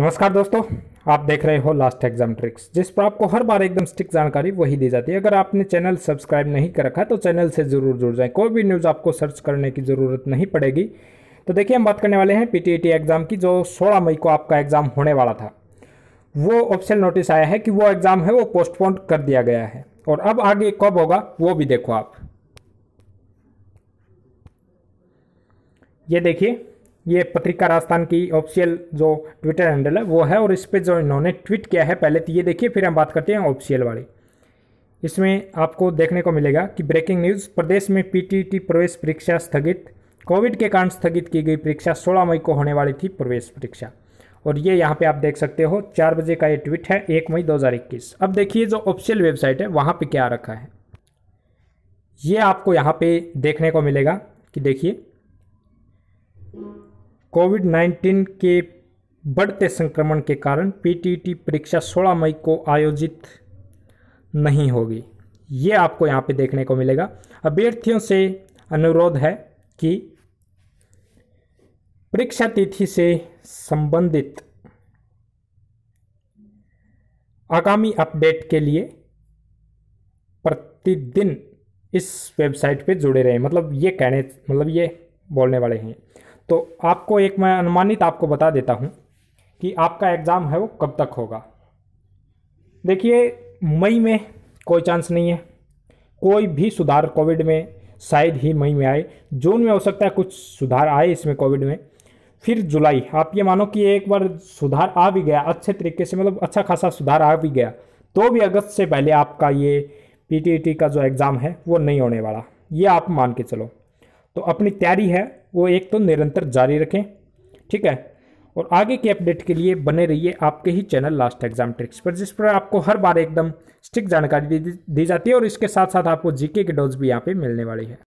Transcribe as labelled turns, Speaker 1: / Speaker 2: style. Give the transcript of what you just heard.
Speaker 1: नमस्कार दोस्तों आप देख रहे हो लास्ट एग्जाम ट्रिक्स जिस पर आपको हर बार एकदम स्टिक जानकारी वही दी जाती है अगर आपने चैनल सब्सक्राइब नहीं कर रखा है तो चैनल से ज़रूर जुड़ जाएं कोई भी न्यूज़ आपको सर्च करने की ज़रूरत नहीं पड़ेगी तो देखिए हम बात करने वाले हैं पीटीईटी एग्ज़ाम e की जो सोलह मई को आपका एग्ज़ाम होने वाला था वो ऑप्शन नोटिस आया है कि वो एग्ज़ाम है वो पोस्टपोन कर दिया गया है और अब आगे कब होगा वो भी देखो आप ये देखिए ये पत्रिका राजस्थान की ऑफिशियल जो ट्विटर हैंडल है वो है और इस पर जो इन्होंने ट्वीट किया है पहले तो ये देखिए फिर हम बात करते हैं ऑफिशियल वाले इसमें आपको देखने को मिलेगा कि ब्रेकिंग न्यूज़ प्रदेश में पीटीटी प्रवेश परीक्षा स्थगित कोविड के कारण स्थगित की गई परीक्षा 16 मई को होने वाली थी प्रवेश परीक्षा और ये यहाँ पे आप देख सकते हो चार बजे का ये ट्वीट है एक मई 2021 अब देखिए जो ऑफिशियल वेबसाइट है वहाँ पे क्या रखा है ये आपको यहाँ पे देखने को मिलेगा कि देखिए कोविड 19 के बढ़ते संक्रमण के कारण पीटीटी परीक्षा 16 मई को आयोजित नहीं होगी ये आपको यहाँ पे देखने को मिलेगा अभ्यर्थियों से अनुरोध है कि परीक्षा तिथि से संबंधित आगामी अपडेट के लिए प्रतिदिन इस वेबसाइट पे जुड़े रहें मतलब ये कहने मतलब ये बोलने वाले हैं तो आपको एक मैं अनुमानित आपको बता देता हूँ कि आपका एग्ज़ाम है वो कब तक होगा देखिए मई में कोई चांस नहीं है कोई भी सुधार कोविड में शायद ही मई में आए जून में हो सकता है कुछ सुधार आए इसमें कोविड में फिर जुलाई आप ये मानो कि एक बार सुधार आ भी गया अच्छे तरीके से मतलब अच्छा खासा सुधार आ भी गया तो भी अगस्त से पहले आपका ये पीटीईटी e का जो एग्ज़ाम है वो नहीं होने वाला ये आप मान के चलो तो अपनी तैयारी है वो एक तो निरंतर जारी रखें ठीक है और आगे की अपडेट के लिए बने रहिए आपके ही चैनल लास्ट एग्जाम ट्रिक्स पर जिस पर आपको हर बार एकदम स्टिक जानकारी दी, जाती है और इसके साथ साथ आपको जीके की डोज भी यहाँ पे मिलने वाली है